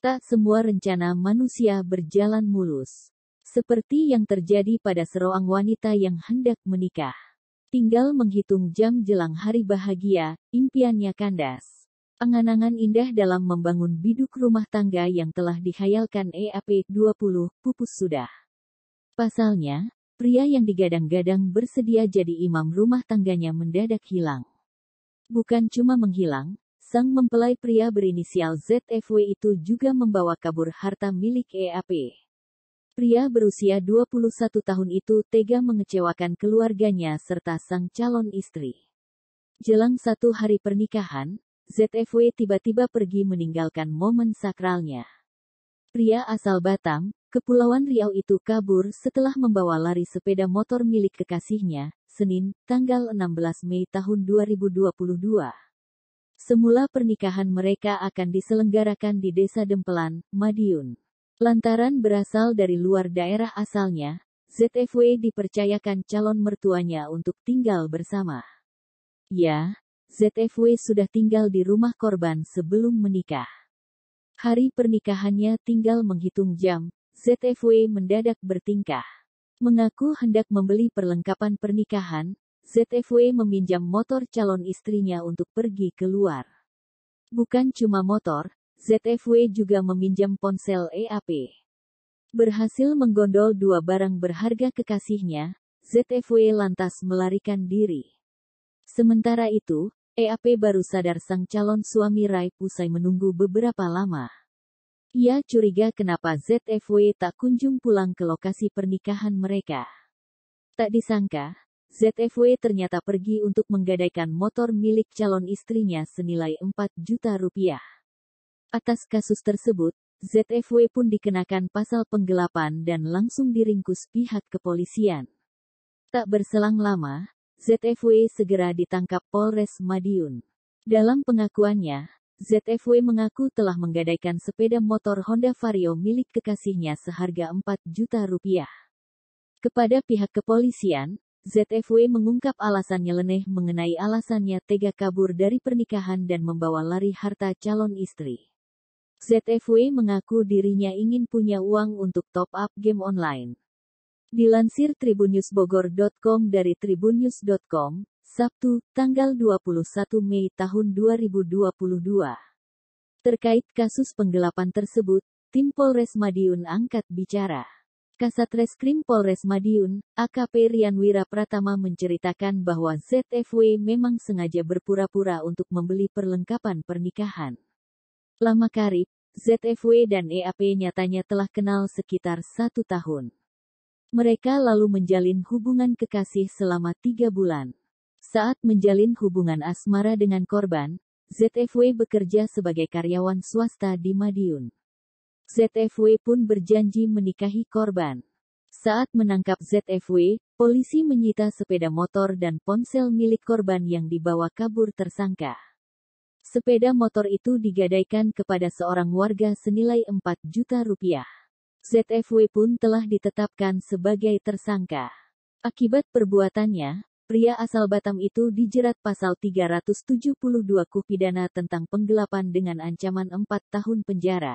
tak semua rencana manusia berjalan mulus. Seperti yang terjadi pada seroang wanita yang hendak menikah. Tinggal menghitung jam jelang hari bahagia, impiannya kandas. Angan-angan indah dalam membangun biduk rumah tangga yang telah dihayalkan EAP 20 pupus sudah. Pasalnya, pria yang digadang-gadang bersedia jadi imam rumah tangganya mendadak hilang. Bukan cuma menghilang, Sang mempelai pria berinisial ZFW itu juga membawa kabur harta milik EAP. Pria berusia 21 tahun itu tega mengecewakan keluarganya serta sang calon istri. Jelang satu hari pernikahan, ZFW tiba-tiba pergi meninggalkan momen sakralnya. Pria asal Batam, Kepulauan Riau itu kabur setelah membawa lari sepeda motor milik kekasihnya, Senin, tanggal 16 Mei tahun 2022. Semula pernikahan mereka akan diselenggarakan di Desa Dempelan, Madiun. Lantaran berasal dari luar daerah asalnya, ZFW dipercayakan calon mertuanya untuk tinggal bersama. Ya, ZFW sudah tinggal di rumah korban sebelum menikah. Hari pernikahannya tinggal menghitung jam, ZFW mendadak bertingkah. Mengaku hendak membeli perlengkapan pernikahan, ZFW meminjam motor calon istrinya untuk pergi keluar. Bukan cuma motor, ZFW juga meminjam ponsel EAP. Berhasil menggondol dua barang berharga kekasihnya, ZFW lantas melarikan diri. Sementara itu, EAP baru sadar sang calon suami Rai usai menunggu beberapa lama. Ia curiga kenapa ZFW tak kunjung pulang ke lokasi pernikahan mereka. Tak disangka, ZFW ternyata pergi untuk menggadaikan motor milik calon istrinya senilai 4 juta rupiah. Atas kasus tersebut, ZFW pun dikenakan pasal penggelapan dan langsung diringkus pihak kepolisian. Tak berselang lama, ZFW segera ditangkap Polres Madiun. Dalam pengakuannya, ZFW mengaku telah menggadaikan sepeda motor Honda Vario milik kekasihnya seharga 4 juta rupiah. Kepada pihak kepolisian, ZFW mengungkap alasannya leneh mengenai alasannya tega kabur dari pernikahan dan membawa lari harta calon istri. ZFW mengaku dirinya ingin punya uang untuk top up game online. Dilansir tribunnews.bogor.com dari tribunnews.com, Sabtu, tanggal 21 Mei tahun 2022. Terkait kasus penggelapan tersebut, tim Polres Madiun angkat bicara. Kasat Reskrim Polres Madiun, AKP Rian Wira Pratama menceritakan bahwa ZFW memang sengaja berpura-pura untuk membeli perlengkapan pernikahan. Lama karib, ZFW dan EAP nyatanya telah kenal sekitar satu tahun. Mereka lalu menjalin hubungan kekasih selama tiga bulan. Saat menjalin hubungan asmara dengan korban, ZFW bekerja sebagai karyawan swasta di Madiun. ZFW pun berjanji menikahi korban. Saat menangkap ZFW, polisi menyita sepeda motor dan ponsel milik korban yang dibawa kabur tersangka. Sepeda motor itu digadaikan kepada seorang warga senilai 4 juta rupiah. ZFW pun telah ditetapkan sebagai tersangka. Akibat perbuatannya, pria asal Batam itu dijerat pasal 372 KUH pidana tentang penggelapan dengan ancaman 4 tahun penjara.